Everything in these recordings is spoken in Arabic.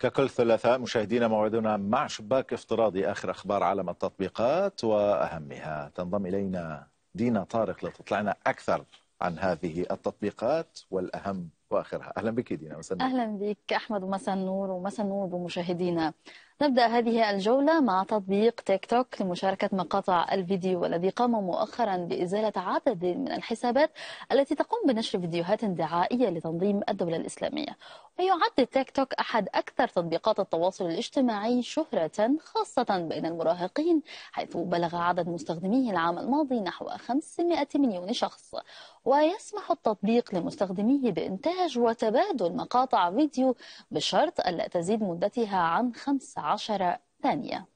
ككل ثلاثاء مشاهدينا موعدنا مع شباك افتراضي آخر أخبار عالم التطبيقات وأهمها تنضم إلينا دينا طارق لتطلعنا أكثر عن هذه التطبيقات والأهم واخرها اهلا بك دينا مساء اهلا بك احمد ومساء النور ومساء النور بمشاهدينا نبدأ هذه الجولة مع تطبيق تيك توك لمشاركة مقاطع الفيديو والذي قام مؤخرا بإزالة عدد من الحسابات التي تقوم بنشر فيديوهات دعائية لتنظيم الدولة الإسلامية ويعد تيك توك أحد أكثر تطبيقات التواصل الاجتماعي شهرة خاصة بين المراهقين حيث بلغ عدد مستخدميه العام الماضي نحو 500 مليون شخص ويسمح التطبيق لمستخدميه بإنتاج وتبادل مقاطع فيديو بشرط ألا تزيد مدتها عن خمس عشر ثانية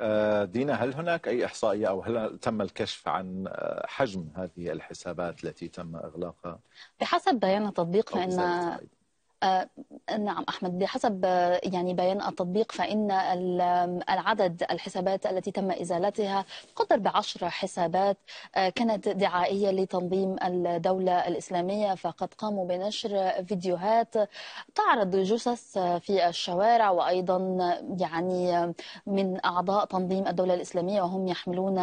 آه، دينا هل هناك أي إحصائية أو هل تم الكشف عن آه، حجم هذه الحسابات التي تم إغلاقها؟ بحسب بيان التطبيق فإن آه، نعم أحمد بحسب آه، يعني بيان التطبيق فإن العدد الحسابات التي تم إزالتها قدر بعشر حسابات آه، كانت دعائية لتنظيم الدولة الإسلامية فقد قاموا بنشر فيديوهات تعرض جثث في الشوارع وأيضا يعني من أعضاء تنظيم الدولة الإسلامية وهم يحملون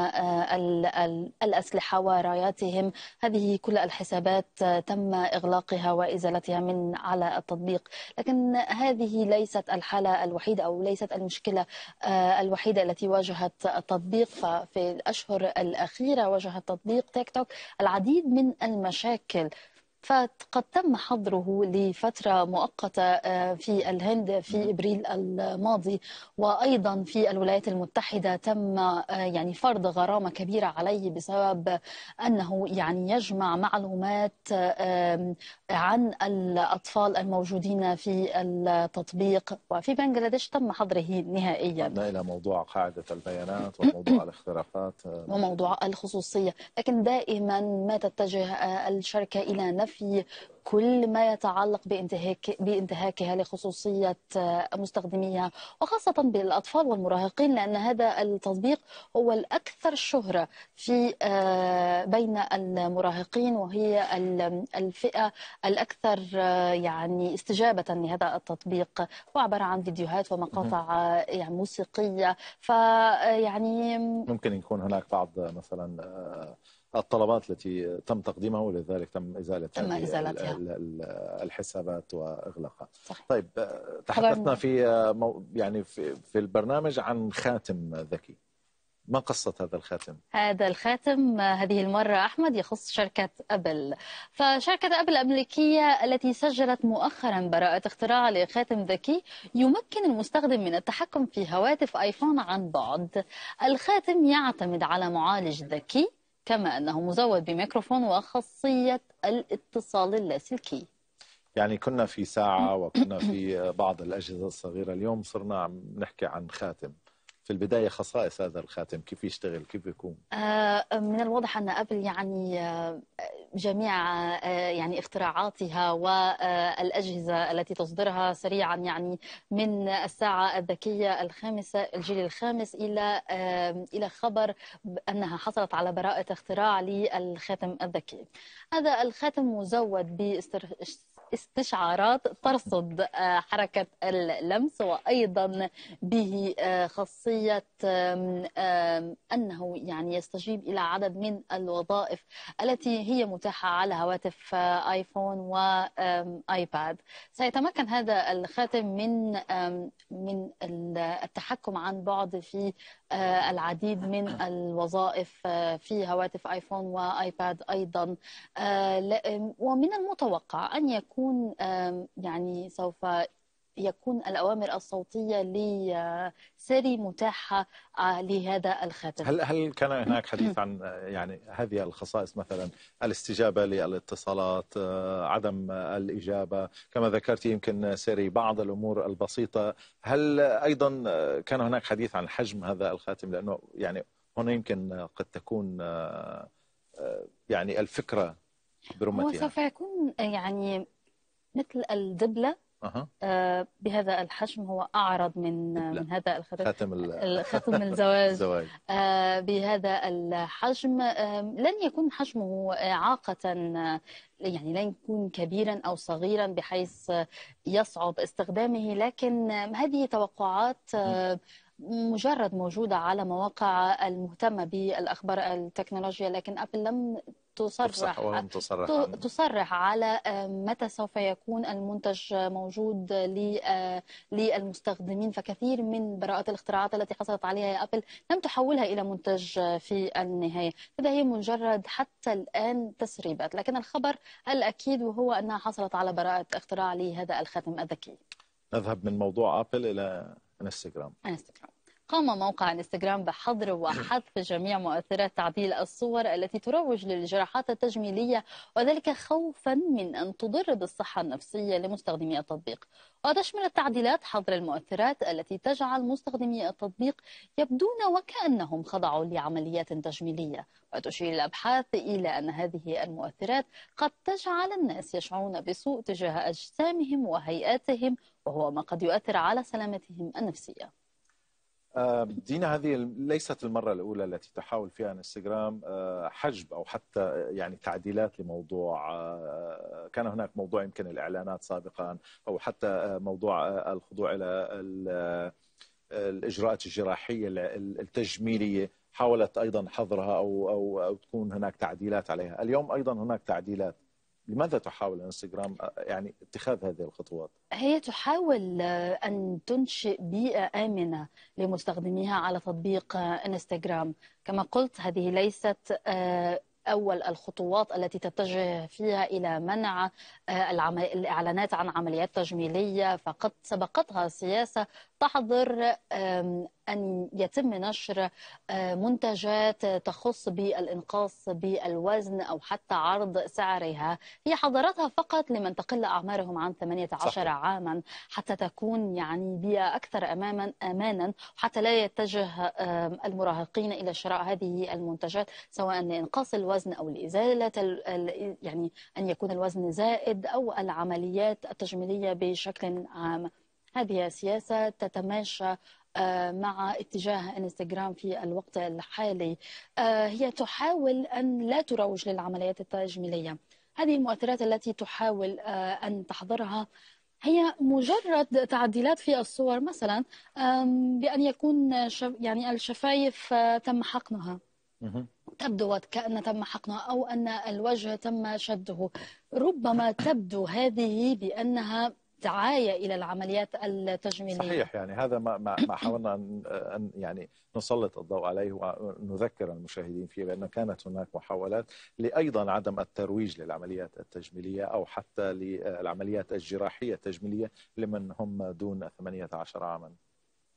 الأسلحة وراياتهم هذه كل الحسابات تم إغلاقها وإزالتها من على التطبيق التطبيق لكن هذه ليست الحالة الوحيدة أو ليست المشكلة آه، الوحيدة التي واجهت التطبيق ففي الأشهر الأخيرة واجه تطبيق تيك توك العديد من المشاكل فقد تم حظره لفترة مؤقتة آه، في الهند في إبريل الماضي وأيضا في الولايات المتحدة تم آه، يعني فرض غرامة كبيرة عليه بسبب أنه يعني يجمع معلومات آه، عن الأطفال الموجودين في التطبيق وفي بنغلاديش تم حظره نهائيا إلى موضوع قاعدة البيانات وموضوع الاختراقات وموضوع الخصوصية لكن دائما ما تتجه الشركة إلى نفس fille كل ما يتعلق بانتهاك بانتهاكها لخصوصية آه، مستخدميها وخاصة بالأطفال والمراهقين لأن هذا التطبيق هو الأكثر شهرة في آه، بين المراهقين وهي الفئة الأكثر آه، يعني استجابة لهذا التطبيق عبارة عن فيديوهات ومقاطع يعني موسيقية فيعني ممكن يكون هناك بعض مثلا الطلبات التي تم تقديمها ولذلك تم إزالة تم إزالتها الحسابات واغلاقها صحيح. طيب آه، تحدثنا في آه، يعني في, في البرنامج عن خاتم ذكي ما قصة هذا الخاتم؟ هذا الخاتم هذه المرة أحمد يخص شركة أبل فشركة أبل الأمريكية التي سجلت مؤخرا براءة اختراع لخاتم ذكي يمكن المستخدم من التحكم في هواتف آيفون عن بعد الخاتم يعتمد على معالج ذكي كما أنه مزود بميكروفون وخاصية الاتصال اللاسلكي يعني كنا في ساعة وكنا في بعض الأجهزة الصغيرة اليوم صرنا عم نحكي عن خاتم في البدايه خصائص هذا الخاتم كيف يشتغل كيف يكون آه، من الواضح ان ابل يعني آه، جميع آه، يعني اختراعاتها والاجهزه التي تصدرها سريعا يعني من الساعه الذكيه الخامسه الجيل الخامس الى الى خبر انها حصلت على براءه اختراع للخاتم الذكي هذا الخاتم مزود باستر استشعارات ترصد آه، حركة اللمس وأيضا به آه، خاصية أنه يعني يستجيب إلى عدد من الوظائف التي هي متاحة على هواتف آه، آيفون وآيباد سيتمكن هذا الخاتم من من التحكم عن بعد في العديد من الوظائف في هواتف آيفون وآيباد أيضا ومن المتوقع أن يكون سيكون يعني سوف يكون الأوامر الصوتية لسيري آه، متاحة آه، لهذا الخاتم هل هل كان هناك حديث عن آه، يعني هذه الخصائص مثلا الاستجابة للاتصالات عدم الإجابة كما ذكرت يمكن سيري بعض الأمور البسيطة هل أيضا كان هناك حديث عن حجم هذا الخاتم لأنه يعني هنا يمكن قد تكون يعني الفكرة برمتها هو سوف يكون يعني مثل الدبلة أه. آه بهذا الحجم هو أعرض من دبلة. من هذا الخاتم خاتم ال... خاتم الزواج آه بهذا الحجم آه لن يكون حجمه إعاقة يعني لن يكون كبيرا أو صغيرا بحيث يصعب استخدامه لكن هذه توقعات آه مجرد موجودة على مواقع المهتمة بالأخبار التكنولوجيا لكن أبل لم تصرح تصرح تصرح على متى سوف يكون المنتج موجود للمستخدمين فكثير من براءات الاختراعات التي حصلت عليها ابل لم تحولها الى منتج في النهايه فده هي مجرد حتى الان تسريبات لكن الخبر الاكيد وهو انها حصلت على براءه اختراع لهذا الخاتم الذكي نذهب من موضوع ابل الى انستغرام انستغرام قام موقع انستغرام بحظر وحذف جميع مؤثرات تعديل الصور التي تروج للجراحات التجميلية وذلك خوفا من أن تضر بالصحة النفسية لمستخدمي التطبيق وتشمل التعديلات حظر المؤثرات التي تجعل مستخدمي التطبيق يبدون وكأنهم خضعوا لعمليات تجميلية وتشير الأبحاث إلى أن هذه المؤثرات قد تجعل الناس يشعرون بسوء تجاه أجسامهم وهيئاتهم وهو ما قد يؤثر على سلامتهم النفسيه آه، دينا هذه ليست المرة الأولى التي تحاول فيها انستغرام آه، حجب أو حتى آه، يعني تعديلات لموضوع كان هناك موضوع يمكن الإعلانات سابقا أو حتى موضوع الخضوع إلى الإجراءات الجراحية التجميلية حاولت أيضا حظرها أو أو أو تكون هناك تعديلات عليها اليوم أيضا هناك تعديلات لماذا تحاول انستغرام يعني اتخاذ هذه الخطوات؟ هي تحاول آه، ان تنشئ بيئه امنه لمستخدميها على تطبيق آه، انستغرام، كما قلت هذه ليست آه، أول الخطوات التي تتجه فيها إلى منع الإعلانات عن عمليات تجميلية فقد سبقتها سياسة تحظر أن يتم نشر آه، منتجات تخص بالإنقاص بالوزن أو حتى عرض سعرها هي حضرتها فقط لمن تقل أعمارهم عن 18 صحيح. عاما حتى تكون يعني بيئة أكثر أماما أمانا حتى لا يتجه المراهقين إلى شراء هذه المنتجات سواء لإنقاص الوزن أو لإزالة يعني أن يكون الوزن زائد أو العمليات التجميلية بشكل عام هذه سياسة تتماشى آه، مع اتجاه انستغرام في الوقت الحالي آه، هي تحاول أن لا تروج للعمليات التجميلية هذه المؤثرات التي تحاول آه، أن تحظرها هي مجرد تعديلات في الصور مثلا بأن يكون يعني الشفايف تم حقنها تبدو وكأن تم حقنها أو أن الوجه تم شده ربما تبدو هذه بأنها الدعايه الى العمليات التجميليه. صحيح يعني هذا ما ما حاولنا ان يعني نسلط الضوء عليه ونذكر المشاهدين فيه بان كانت هناك محاولات لايضا عدم الترويج للعمليات التجميليه او حتى للعمليات الجراحيه التجميليه لمن هم دون 18 عاما.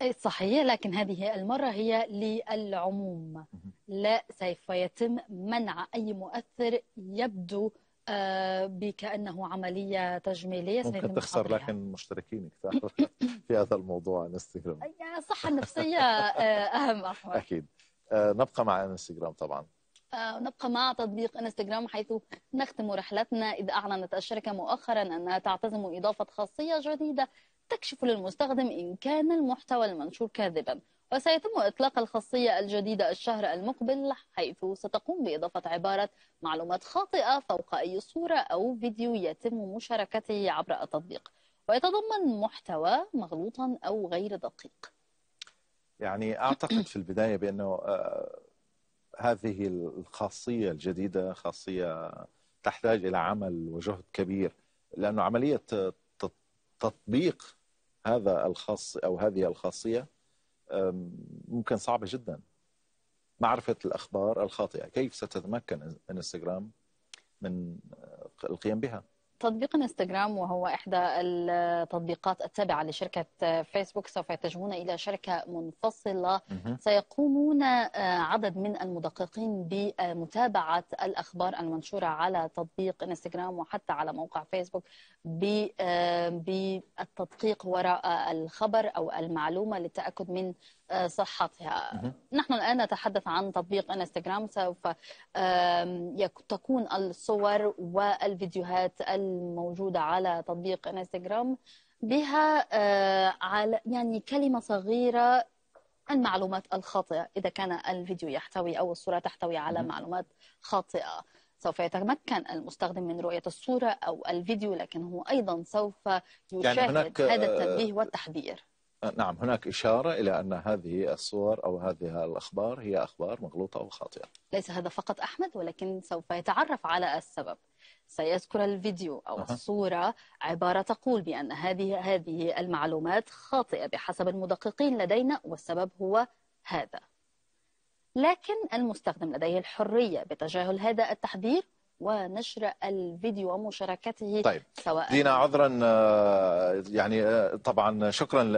إيه، صحيح لكن هذه المرة هي للعموم لا سوف يتم منع أي مؤثر يبدو آه، بكأنه عملية تجميلية ممكن تخسر لكن مشتركينك في هذا الموضوع انستغرام الصحة النفسية آه، أهم أحوال أكيد آه، نبقى مع انستغرام طبعا نبقى مع تطبيق انستغرام حيث نختم رحلتنا إذ أعلنت الشركة مؤخرا أنها تعتزم إضافة خاصية جديدة تكشف للمستخدم إن كان المحتوى المنشور كاذبا وسيتم إطلاق الخاصية الجديدة الشهر المقبل حيث ستقوم بإضافة عبارة معلومات خاطئة فوق أي صورة أو فيديو يتم مشاركته عبر التطبيق ويتضمن محتوى مغلوطا أو غير دقيق يعني أعتقد في البداية بأنه آه، هذه الخاصية الجديدة خاصية تحتاج إلى عمل وجهد كبير لأنه عملية تطبيق هذا الخاص او هذه الخاصيه ممكن صعبه جدا معرفه الاخبار الخاطئه كيف ستتمكن انستغرام من آه، القيام بها تطبيق انستغرام وهو إحدى التطبيقات التابعة لشركة آه، فيسبوك سوف يتجهون إلى شركة منفصلة سيقومون آه، عدد من المدققين بمتابعة الأخبار المنشورة على تطبيق انستغرام وحتى على موقع فيسبوك آه، بالتدقيق وراء الخبر أو المعلومة للتأكد من صحتها نحن الآن نتحدث عن تطبيق انستغرام سوف تكون الصور والفيديوهات ال الموجودة على تطبيق انستغرام بها آه، على يعني كلمة صغيرة المعلومات الخاطئة إذا كان الفيديو يحتوي أو الصورة تحتوي على معلومات خاطئة سوف يتمكن المستخدم من رؤية الصورة أو الفيديو لكن هو أيضا سوف يشاهد يعني هناك هذا التنبيه آه، والتحذير آه، نعم هناك إشارة إلى أن هذه الصور أو هذه الأخبار هي أخبار مغلوطة أو خاطئة ليس هذا فقط أحمد ولكن سوف يتعرف على السبب سيذكر الفيديو أو أه. الصورة عبارة تقول بأن هذه هذه المعلومات خاطئة بحسب المدققين لدينا والسبب هو هذا لكن المستخدم لديه الحرية بتجاهل هذا التحذير ونشر الفيديو ومشاركته طيب. سواء دينا عذرا آه، يعني آه، طبعا شكرا